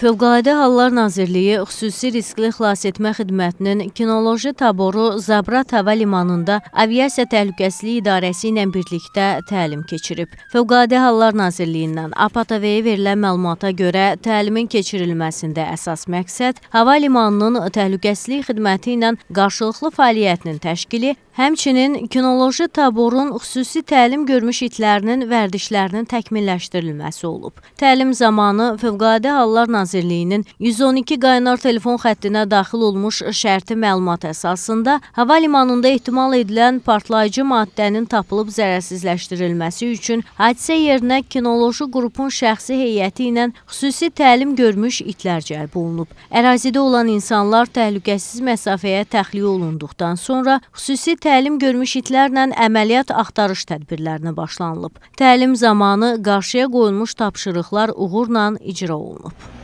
Fövqəladə Hallar Nazirliyi xüsusi riskli xilasetmə xidmətinin kinoloji taboru Zabrat hava limanında Aviasiya Təhlükəsizliyi İdarəsi ilə birlikdə təlim keçirib. Fövqəladə Hallar Nazirliyindən APATV-yə verilən məlumata görə təlimin keçirilməsində əsas məqsəd hava limanının təhlükəsizlik xidməti ilə qarşılıqlı fəaliyyətinin təşkili, həmçinin kinoloji taborun xüsusi təlim görmüş itlərinin vərdişlərinin təkmilləşdirilməsi olub. Təlim zamanı Fövqəladə Hallar Nazirliyi Nazirliyinin 112 qaynar telefon xəttinə daxil olmuş şərti məlumat əsasında hava limanında ehtimal edilən partlayıcı maddənin tapılıb zərərsizləşdirilməsi üçün hadisə yerinə kinoloji qrupun şəxsi heyəti ilə xüsusi təlim görmüş itlər cəlb olunub. Ərazidə olan insanlar təhlükəsiz məsafəyə təxliyə olunduqdan sonra xüsusi təlim görmüş itlərlə əməliyyat axtarış tədbirlərinə başlanılıb. Təlim zamanı qarşıya qoyulmuş tapşırıqlar uğurla icra olunub.